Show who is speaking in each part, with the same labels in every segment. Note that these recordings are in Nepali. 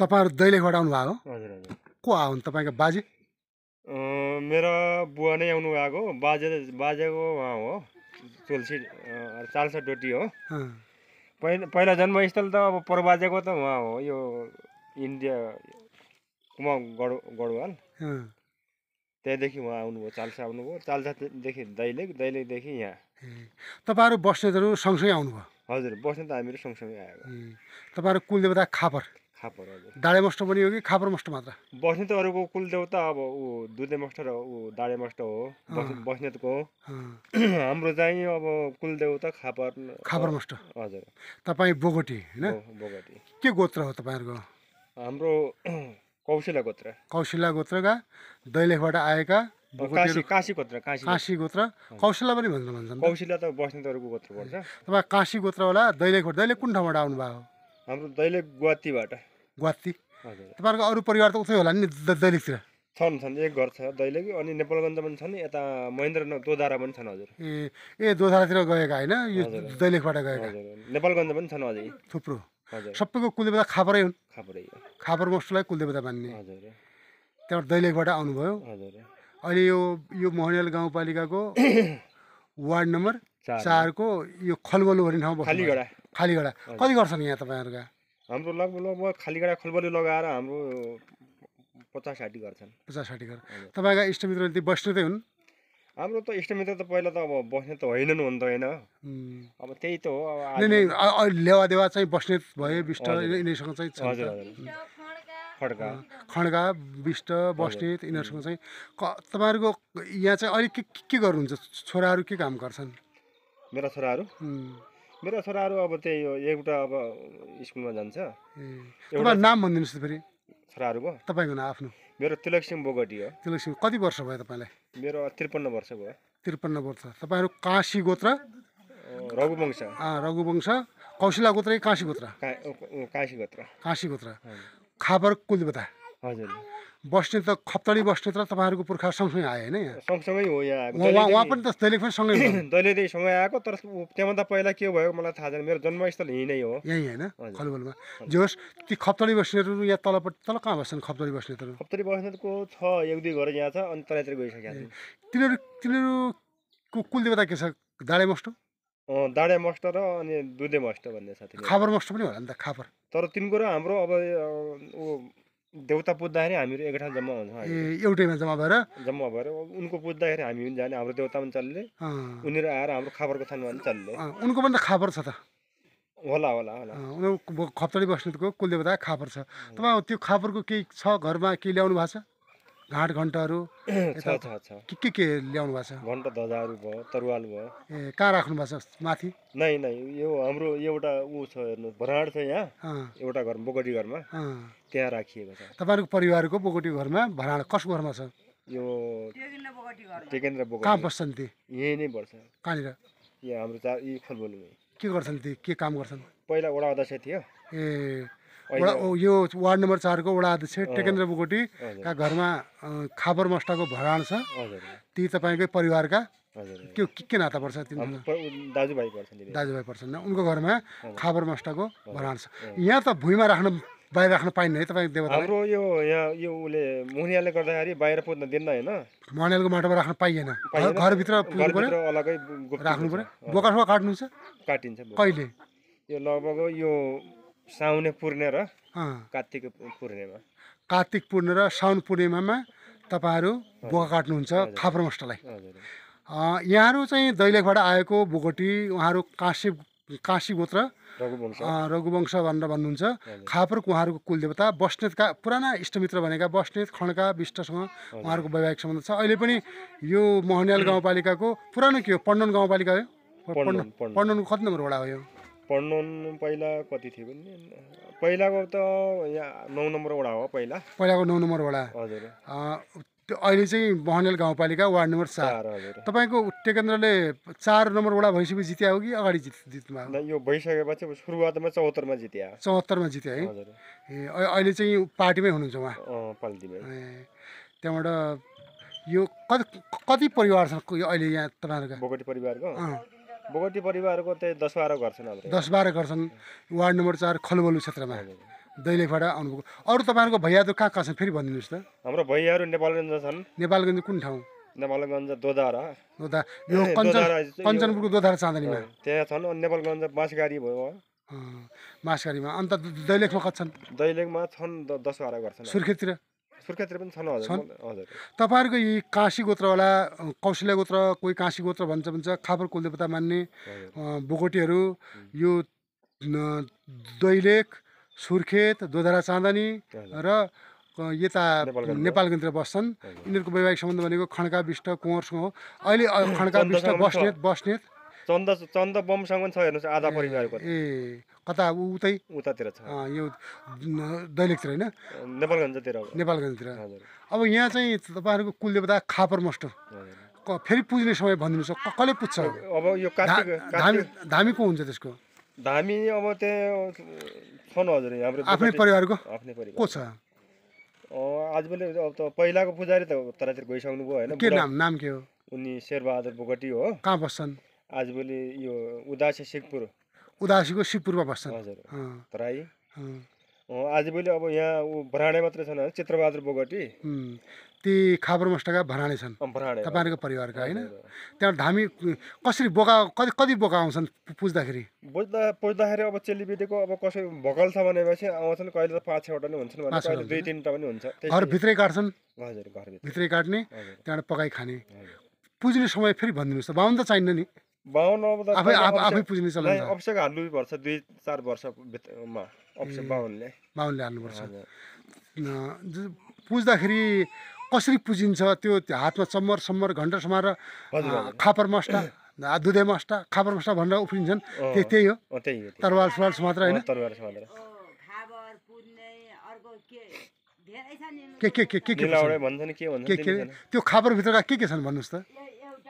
Speaker 1: तपाईँहरू दैलेखबाट भएको हजुर हजुर को आउनु तपाईँको बाजे
Speaker 2: मेरो बुवा नै आउनु भएको बाजे बाजेको उहाँ हो तुलसी चालसा डोटी हो पहिला पहिला जन्मस्थल त अब परबाजेको त उहाँ हो यो इन्डिया कुमा गढ गढवाल त्यहाँदेखि उहाँ आउनुभयो चालसा आउनुभयो चालसादेखि दैलेख दैलेखदेखि यहाँ
Speaker 1: तपाईँहरू बस्नेतहरू सँगसँगै आउनुभयो
Speaker 2: हजुर बस्ने त हामीहरू सँगसँगै आएको
Speaker 1: तपाईँहरू कुलदेवता खापर खापहरू हजुर डाँडे मष्ट पनि हो कि खापर मष्ट मात्र
Speaker 2: बस्ने त अरूको कुल देउता अब ऊ दुधे मष्ट र ऊ डाँडे मष्ट हो बस्नेतको हाम्रो चाहिँ अब कुल देउता खापर खापर मष्ट हजुर
Speaker 1: तपाईँ बोगटी होइन बोगटी के गोत्र हो तपाईँहरूको
Speaker 2: हाम्रो कौशिला गोत्र
Speaker 1: कौशिला गोत्रका दैलेखबाट आएका
Speaker 2: काशी गोत्र काशी
Speaker 1: गोत्र कौशला पनि भन्छ भन्छ कौशिला
Speaker 2: त बस्नेतहरूको गोत्र पर्छ
Speaker 1: तपाईँ काशी गोत्र होला दैलेखबाट दैलेख कुन ठाउँबाट आउनुभएको
Speaker 2: हाम्रो दैलेख गुवातीबाट गुवाती हजुर तपाईँहरूको अरू
Speaker 1: परिवार त उतै होला नि दैलेखतिर
Speaker 2: छन् छन् एक घर छ दैलेख अनि नेपालगञ्ज पनि छन् यता महेन्द्र दोधारा पनि छन् हजुर
Speaker 1: ए ए दोधारातिर गएका होइन यो दैलेखबाट गएका
Speaker 2: नेपालगञ्ज पनि छन् अझै
Speaker 1: थुप्रो सबैको कुलदेवता खापरै हुन् खापरै खापर वस्तुलाई कुलदेवता मान्ने हजुर त्यहाँबाट दैलेखबाट आउनुभयो हजुर अहिले यो यो मोहनियाल गाउँपालिकाको वार्ड नम्बर चारको यो खलबलो भन्ने ठाउँ खालीगडा कति गर्छन्
Speaker 2: यहाँ तपाईँहरूका हाम्रो लगभग लगभग खालीगडा खलबली लगाएर हाम्रो पचास साठी गर्छन्
Speaker 1: पचास साठी गर्छ तपाईँका इष्टमित्र ती बस्ने त हुन्
Speaker 2: हाम्रो त इष्टमित्र त पहिला त अब बस्ने त होइन नि त होइन अब त्यही त हो
Speaker 1: अब लेवादेवा चाहिँ बस्ने भयो विष्ट यिनीहरूसँग चाहिँ हजुर खड्का खड्का विष्ट बस्नेत यिनीहरूसँग चाहिँ क तपाईँहरूको यहाँ चाहिँ अहिले के के गर्नुहुन्छ छोराहरू के काम गर्छन्
Speaker 2: मेरा छोराहरू मेरो छोराहरू अब त्यही हो एउटा अब स्कुलमा जान्छ एउटा नाम भनिदिनुहोस् फेरि छोराहरूको
Speaker 1: तपाईँको नाम आफ्नो
Speaker 2: मेरो तिलकसिंह बोगटी हो
Speaker 1: तिलकसिंह कति वर्ष भयो तपाईँलाई
Speaker 2: मेरो त्रिपन्न वर्ष भयो
Speaker 1: त्रिपन्न वर्ष तपाईँहरू काशी गोत्र रघुवंश रघुवंश कौशिला गोत्र काशी गोत्र काशी गोत्र काशी गोत्र खाबर कुलबता हजुर बस्ने त खप्तडी बस्ने त तपाईँहरूको पुर्खा सँगसँगै
Speaker 2: आयो होइन यहाँ सँगसँगै हो यहाँ उहाँ पनि त दैलेख पनि सँगै सँगै आएको तर त्योभन्दा पहिला के भयो मलाई थाहा छैन मेरो जन्मस्थल यहीँ नै हो
Speaker 1: यहीँ होइन खलबलमा जे होस् ती खप्तडी बस्नेहरू यहाँ तलपट्टि तल कहाँ बस्छन् खप्तडी बस्नेहरू
Speaker 2: खप्तडी बस्नेको छ एक दुई घर यहाँ छ अनि तलतिर गइसकेको
Speaker 1: तिनीहरू तिनीहरूको कुल देवता के छ दाडे मस्टो
Speaker 2: दाडे मस्ट र अनि दुधे मस्ट भन्ने छ खाबर
Speaker 1: मस्ट पनि होला नि त खाबर
Speaker 2: तर तिनको र हाम्रो अब देउता पुज्दाखेरि हामीहरू एक ठाउँ जम्मा हुन्छ
Speaker 1: एउटैमा जम्मा भएर
Speaker 2: जम्मा भएर उनको पुज्दाखेरि हामी पनि जाने हाम्रो देउता पनि चल्ले उनीहरू आएर हाम्रो खाबरको थानमा पनि चल्ले
Speaker 1: उनको पनि त खापर छ त होला होला होला खप्तडी बस्नेतको कुलदेवता खापर छ तपाईँ त्यो खापरको केही छ घरमा केही ल्याउनु भएको छ घाट घन्टहरू के
Speaker 2: के के ल्याउनु भएको छ घन्ट ध्वजाहरू भयो तरुवाल भयो
Speaker 1: ए कहाँ राख्नु भएको छ माथि
Speaker 2: नै नै यो हाम्रो एउटा ऊ छ हेर्नु भराड छ
Speaker 1: यहाँ
Speaker 2: एउटा घर बोगटी घरमा
Speaker 1: त्यहाँ राखिएको छ तपाईँहरूको परिवारको बोगटी घरमा भराड कसको घरमा छ
Speaker 2: यो टेकेन्द्र कहाँ बस्छन् ती यहीँ नै बस्छ कहाँनिर यहाँ हाम्रो चार यी खलबोलीमै
Speaker 1: के गर्छन् ती के काम गर्छन्
Speaker 2: पहिला वडा अध्यक्ष थियो ए यो
Speaker 1: वार्ड नम्बर चारको वडा अध्यक्ष टेकेन्द्र बुकोटीका घरमा खाबर मस्टाको भराण छ ती तपाईँकै परिवारका त्यो के के नाता पर्छ
Speaker 2: दाजुभाइ पर्छन् दाजुभाइ पर्छन्
Speaker 1: उनको घरमा खाबर मस्टाको भराण छ यहाँ त भुइँमा राख्न बाहिर राख्न पाइन्न है तपाईँको देवता हाम्रो
Speaker 2: यो यहाँ यो उसले मुनियाले गर्दाखेरि बाहिर पुग्न दिन्न होइन
Speaker 1: मनियालको माटोमा राख्न पाइएन घरभित्र
Speaker 2: राख्नु पऱ्यो बोका काट्नुहुन्छ काटिन्छ कहिले यो लगभग यो साउने पूर्णे र कार्तिक पूर्णिमा
Speaker 1: कार्तिक पूर्णे र साउन पूर्णिमामा तपाईँहरू
Speaker 2: बोका काट्नुहुन्छ खाप्रमष्टलाई
Speaker 1: यहाँहरू चाहिँ दैलेखबाट आएको बोगटी उहाँहरू काशी काशी गोत्र रघुवंश भनेर भन्नुहुन्छ खापरुक उहाँहरूको कुलदेवता बस्नेतका पुराना इष्टमित्र भनेका बस्नेत खड्का विष्टसँग उहाँहरूको वैवाहिक सम्बन्ध छ अहिले पनि यो मोहनियाल गाउँपालिकाको पुरानो के हो पण्डन गाउँपालिका हो पण्डन पन्डनको कति नम्बर वडा हो यो
Speaker 2: पढ्नु पहिला कति थियो भने पहिलाको त यहाँ नौ नम्बर वडा हो पहिला
Speaker 1: पहिलाको नौ नम्बर वडा हजुर त्यो अहिले चाहिँ बहनेल गाउँपालिका वार्ड नम्बर चार हजुर तपाईँको टेकेन्द्रले चार नम्बर वडा भइसकेपछि जित्या हो कि अगाडि जित
Speaker 2: जितमा यो भइसकेपछि सुरुवातमा चौहत्तरमा जित्या
Speaker 1: चौहत्तरमा जित्यो है ए अहिले चाहिँ पार्टीमै हुनुहुन्छ उहाँ ए त्यहाँबाट यो कति कति परिवार छ अहिले यहाँ तपाईँहरूको परिवारको
Speaker 2: परिवारको त्यही दस बाह्र गर्छन् हाम्रो दस बाह्र
Speaker 1: गर्छन् वार्ड नम्बर चार खलबलु क्षेत्रमा दैलेखबाट आउनुभएको अरू तपाईँहरूको भैयाहरू कहाँ कहाँ छन् फेरि भनिदिनुहोस् त
Speaker 2: हाम्रो भैयाहरू नेपालगञ्ज छन्
Speaker 1: नेपालगञ्ज कुन ठाउँ
Speaker 2: नेपालगञ्ज दोधारा
Speaker 1: दोधा यो कञ्चनपुरको दोधारा चाँदनीमा
Speaker 2: त्यहाँ छन् नेपालगञ्ज बाँसगाडी भयो
Speaker 1: मासगारीमा अन्त दैलेखमा कति छन्
Speaker 2: दैलेखमा छन् दस बाह्र गर्छन् सुर्खेततिर पनि छन् हजुर
Speaker 1: तपाईँहरूको यी काशी गोत्र होला कौशल्य गोत्र कोही काशी गोत्र भन्छ भन्छ खापर कुलदेवता मान्ने बोगटीहरू यो दैलेख सुर्खेत दोधरा चाँदनी र यता नेपालगञ्जतिर बस्छन् यिनीहरूको वैवाहिक सम्बन्ध भनेको खड्का विष्ट कुँवरसँग हो अहिले खड्का विष्ट बस्नेत बस्नेत
Speaker 2: चन्द चन्द बमसँग पनि छ हेर्नुहोस् आधा परिवारको ए कता उतै उतातिर छ यो
Speaker 1: दैलेखतिर होइन नेपालगञ्जतिर नेपालगञ्जतिर अब यहाँ चाहिँ तपाईँहरूको कुलदेवता खापर मस्टर फेरि पुज्ने समय भनिदिनुहोस् कसले पुज्छ
Speaker 2: अब यो धामी को हुन्छ त्यसको धामी अब त्यहाँ छन् हजुर हाम्रो आफ्नै परिवारको आफ्नै परिवार को छ आज पनि अब त पहिलाको पुजारी त तरातिर गइसक्नुभयो होइन के नाम नाम के हो उनी शेरबहादुर बोगटी हो कहाँ बस्छन् आजभोलि यो उदासी सिकपुर
Speaker 1: उदासीको सिखपुरमा बस्छन् हजुर
Speaker 2: तराई आजभोलि अब यहाँ ऊ भराडे मात्रै छन् चित्रबहादुर बोगटी
Speaker 1: ती खाबर मस्टका भराडे छन् तपाईँहरूको परिवारका होइन त्यहाँ धामी कसरी बोका कति कति बोका आउँछन् पुज्दाखेरि
Speaker 2: बुझ्दा पुज्दाखेरि अब चेलीबेटीको अब कसै भकल छ भनेपछि आउँछन् कहिले त पाँच छवटा नै हुन्छन् दुई तिनवटा पनि हुन्छ घरभित्रै काट्छन् हजुर घरभित्रै
Speaker 1: काट्ने त्यहाँबाट पकाइ खाने पुज्ने समय फेरि भनिदिनुहोस् त बाहुन त चाहिन्न नि बाहुन आफै आफै पुज्ने चलन
Speaker 2: हाल्नु पर्छ दुई चार भित्रमा बाहुनले बाहुनले
Speaker 1: हाल्नुपर्छ पुज्दाखेरि कसरी पुजिन्छ त्यो हातमा चम्मर सम्मर घन्टा समाएर खापर मस्टा दुधे मस्टा खापर मस्टा भनेर उफ्रिन्छन् त्यही हो तरवार सुवार समात्र होइन
Speaker 2: के के के के के के के
Speaker 1: त्यो खापरभित्रका के के छन् भन्नुहोस् त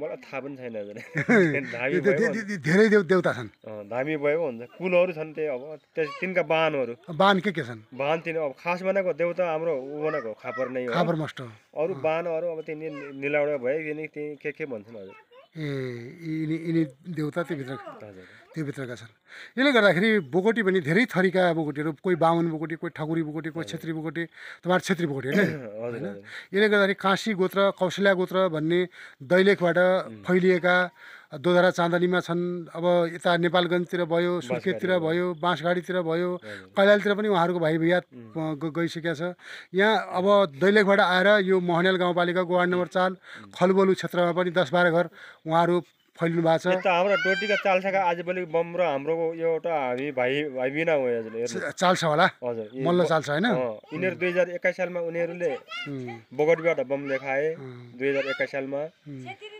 Speaker 2: मलाई थाहा पनि छैन
Speaker 1: धेरै देवता छन्
Speaker 2: धामी भयो हुन्छ कुलहरू छन् त्यही अब त्यस तिनका बाहनहरू बाहन के के छन् बाहन तिन अब खास बनाएको देउता हाम्रो ऊ बनाएको खापर नै खापर मस्ट हो अरू बाहनहरू अब त्यही निलाउडा भयो यिनी के के भन्छन् हजुर
Speaker 1: ए यिनी यिनी देउता भित्र हजुर त्यो भित्रका छन् यसले गर्दाखेरि बोगटी पनि धेरै थरीका बोगटीहरू कोही बाहुन बोगटी कोही ठकुरी बोगटी कोही छेत्री बोगटी तपाईँहरू छेत्री बोगटी होइन होइन यसले गर्दाखेरि काँसी गोत्र कौशल्या गोत्र भन्ने दैलेखबाट फैलिएका दोधरा चाँदलीमा छन् अब यता नेपालगञ्जतिर भयो सुर्खेततिर भयो बाँसगाडीतिर भयो कैलालीतिर पनि उहाँहरूको भाइ भैया गइसकेको छ यहाँ अब दैलेखबाट आएर यो महनेल गाउँपालिका वार्ड नम्बर चार खलबोलु क्षेत्रमा पनि दस बाह्र घर उहाँहरू फैलिनु भएको छ
Speaker 2: हाम्रो डोटीका चालसाका आज भोलि बम र हाम्रो एउटा हामी भाइ भाइ बिना हो हजुर चालसा होला हजुर मल्ल चालसा होइन यिनीहरू दुई हजार एक्काइस सालमा उनीहरूले बोगटीबाट बम देखाए दुई हजार एक्काइस सालमा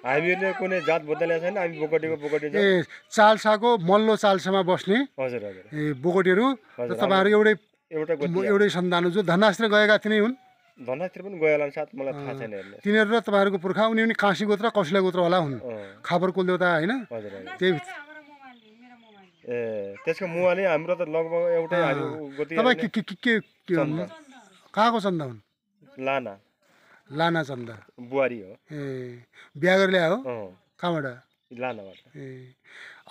Speaker 2: हामीहरूले कुनै जात बदलेको छैन हामी बोगटीको बोगटी ए
Speaker 1: चालसाको मल्लो चालसामा बस्ने हजुर हजुर ए बोगटीहरू तपाईँहरू एउटै
Speaker 2: एउटा एउटै
Speaker 1: सन्तान जो धनास्त्र गएका थिए हुन्
Speaker 2: धनराजतिर पनि गयो होला नि मलाई थाहा छैन हेर्नु
Speaker 1: तिनीहरू र तपाईँहरूको पुर्खा उनी पनि काँसी गोत्र कौशिला गोत्र होला हुन् खापर कुलदेउता होइन त्यही
Speaker 2: ए त्यसको मुवाले हाम्रो त लगभग एउटै तपाईँ के
Speaker 1: के के कहाँको चन्दा हुन्
Speaker 2: लाना लाना चन्दा बुहारी हो
Speaker 1: ए बिहा गरेर ल्यायो कहाँबाट
Speaker 2: लानाबाट ए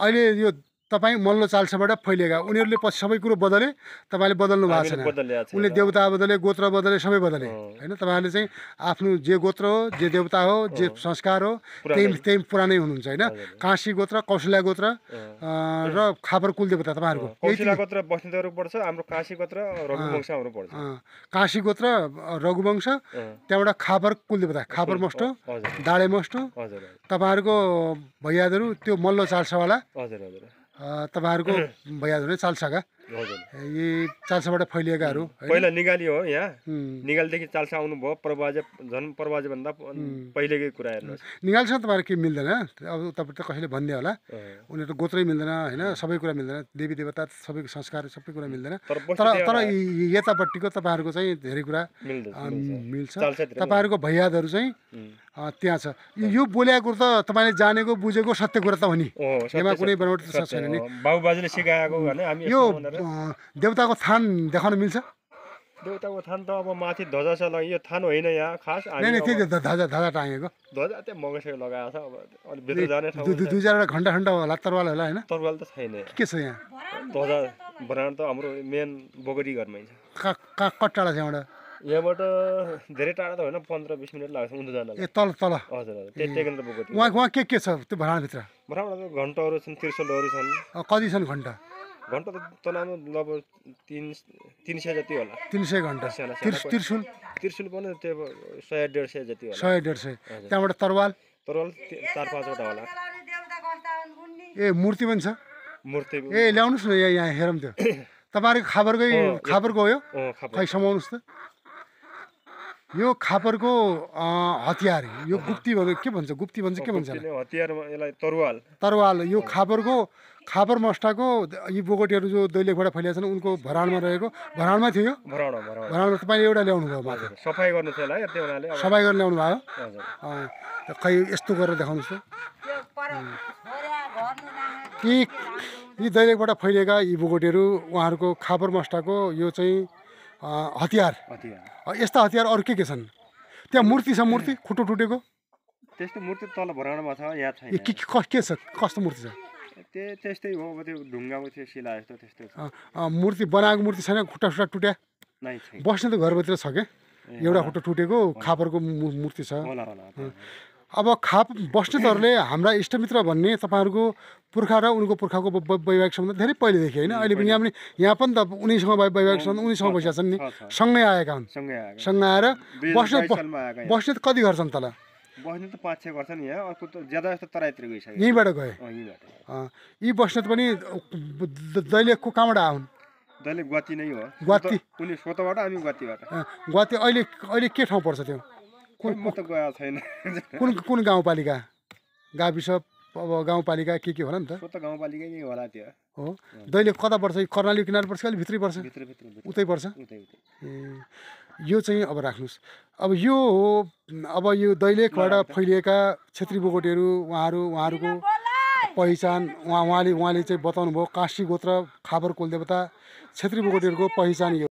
Speaker 1: अहिले यो तपाईँ मल्लो चाल्साबाट फैलिएका उनीहरूले पछि सबै कुरो बदले तपाईँले बदल्नु भएको छैन उनले देवता बदले गोत्र बदले सबै बदले होइन तपाईँहरूले चाहिँ आफ्नो जे गोत्र हो जे देवता हो जे संस्कार हो त्यही त्यही पुरानै हुनुहुन्छ होइन काशी गोत्र कौशल्या गोत्र र खापर कुल देवता तपाईँहरूको काँसी गोत्र रघुवंश त्यहाँबाट खापर कुल देवता खापर मस्टो डाँडे मस्टो तपाईँहरूको भैयादहरू त्यो मल्लो चाल्सावाला हजुर हजुर तपाईँहरूको भइहाल्यो भने क्या यी चाल्साबाट फैलिएकाहरू पहिला
Speaker 2: निगाली हो यहाँ निगालीदेखि चाल्सा आउनुभयो प्रवाजे झन् प्रवाजेभन्दा पहिलेकै कुरा हेर्नु
Speaker 1: निगालीसँग तपाईँहरू के मिल्दैन अब तपाईँ त कसैले भनिदियो होला उनीहरू त गोत्रै मिल्दैन होइन सबै कुरा मिल्दैन देवी देवता सबैको संस्कार सबै कुरा मिल्दैन तर तर यतापट्टिको तपाईँहरूको चाहिँ धेरै कुरा मिल्छ तपाईँहरूको भैयादहरू चाहिँ त्यहाँ छ यो बोलेको कुरो त तपाईँले जानेको बुझेको सत्य कुरा त हो नि यसमा कुनै बनावट छैन नि
Speaker 2: बाबुबाजेले सिकाएको यो
Speaker 1: देवताको थान देखाउन मिल्छ
Speaker 2: देउताको थान त अब माथि ध्वजा छ लगाइ यो थान होइन यहाँ खास नै त्यही ध्वजा
Speaker 1: ध्वजा टाँगेको
Speaker 2: ध्वजा त्यही मगेसको लगाएको छ अब भित्र जाने दुई चारवटा
Speaker 1: घन्टा घन्टा होला तरवाल होला होइन
Speaker 2: तरवाल त छैन के
Speaker 1: छ यहाँ
Speaker 2: ध्वजा भरान त हाम्रो मेन बोगरी घरमै
Speaker 1: छ कट टाढा छ यहाँबाट
Speaker 2: यहाँबाट धेरै टाढा त होइन पन्ध्र बिस मिनट लाग्छ उँधो ए तल तल हजुर हजुर बोगरी उहाँ
Speaker 1: उहाँ के के छ त्यो भरानभित्र
Speaker 2: भरानबाट घन्टाहरू छन् त्रिसलहरू छन्
Speaker 1: कति छन् घन्टा
Speaker 2: घन्टा त तनामा लगभग तिन तिन सय जति होला तिन सय घन्टा त्रिशुल त्रिशुल पनि त्यो सय डेढ सय जति होला सय डेढ सय त्यहाँबाट तरवाल तरवाल चार पाँचवटा होला
Speaker 1: ए मूर्ति पनि छ मूर्ति ए ल्याउनुहोस् न यहाँ यहाँ हेरौँ त्यो तपाईँहरूको खापरकै खापरको हो यो खै समाउनुहोस् त यो खापरको हतियार यो गुप्ती के भन्छ गुप्ती भन्छ के भन्छ
Speaker 2: हतियार यसलाई तरवाल
Speaker 1: तरवाल यो खापरको खापर मस्टाको यी बोगटीहरू जो दैलेखबाट फैलिएका छन् उनको भराडमा रहेको भराडमा थियो
Speaker 2: भराडमा तपाईँले एउटा ल्याउनु भयो सफाइ गर्नु सफाइ गरेर ल्याउनु भयो
Speaker 1: खै यस्तो गरेर देखाउनुहोस् यी यी दैलेखबाट फैलिएका यी बोगटीहरू उहाँहरूको खापर मस्टाको यो चाहिँ हतियार यस्ता हतियार अरू के के छन् त्यहाँ मूर्ति छ मूर्ति खुट्टो टुटेको
Speaker 2: त्यस्तो मूर्ति तल भराडमा छ याद छैन के
Speaker 1: के छ कस्तो मूर्ति छ
Speaker 2: त्यो त्यस्तै हो त्यो ढुङ्गाको थियो शिला जस्तो
Speaker 1: त्यस्तो मूर्ति बनाएको मूर्ति छैन खुट्टा खुट्टा टुट्या बस्ने त घरभित्र छ क्या एउटा खुट्टा टुटेको खापरको मूर्ति छ अब खाप बस्नेतहरूले हाम्रा इष्टमित्र भन्ने तपाईँहरूको पुर्खा र उनको पुर्खाको वैवाहिक सम्बन्ध धेरै पहिलेदेखि होइन अहिले पनि यहाँ पनि यहाँ पनि त उनीसँग वैवाहिक सम्बन्ध उनीसँग बसिरहेको छन् नि सँगै आएका हुन् सँगै आएर बस्ने बस्ने कति घर छन् तल
Speaker 2: बस्ने त पाँच छ गर्छ नि यहाँ अर्को त ज्यादा जस्तो तराईतिर गइसक्यो यहीँबाट गयो यहीँबाट
Speaker 1: यी बस्नेत पनि दैलेख कहाँबाट आउन्
Speaker 2: दैले गति नै हो गति उनी सोतोबाट हामी गतिबाट
Speaker 1: गति अहिले अहिले के ठाउँ पर्छ त्यो
Speaker 2: कुन म त गएको छैन कुन
Speaker 1: कुन गाउँपालिका गाविस अब गाउँपालिका के के होला नि त
Speaker 2: सोत गाउँपालिका नै होला त्यो
Speaker 1: हो दैले कता पर्छ कर्णाली किनार पर्छ अलिक भित्री पर्छ भित्र भित्र
Speaker 2: उतै पर्छ उतै
Speaker 1: उतै यो चाहिँ अब राख्नुहोस् अब यो हो अब यो दैलेखबाट फैलिएका छेत्री बोगटेहरू उहाँहरू उहाँहरूको पहिचान उहाँ उहाँले उहाँले चाहिँ बताउनु भयो काशी गोत्र खाबर कुलदेवता छेत्री बोगटेहरूको पहिचान यो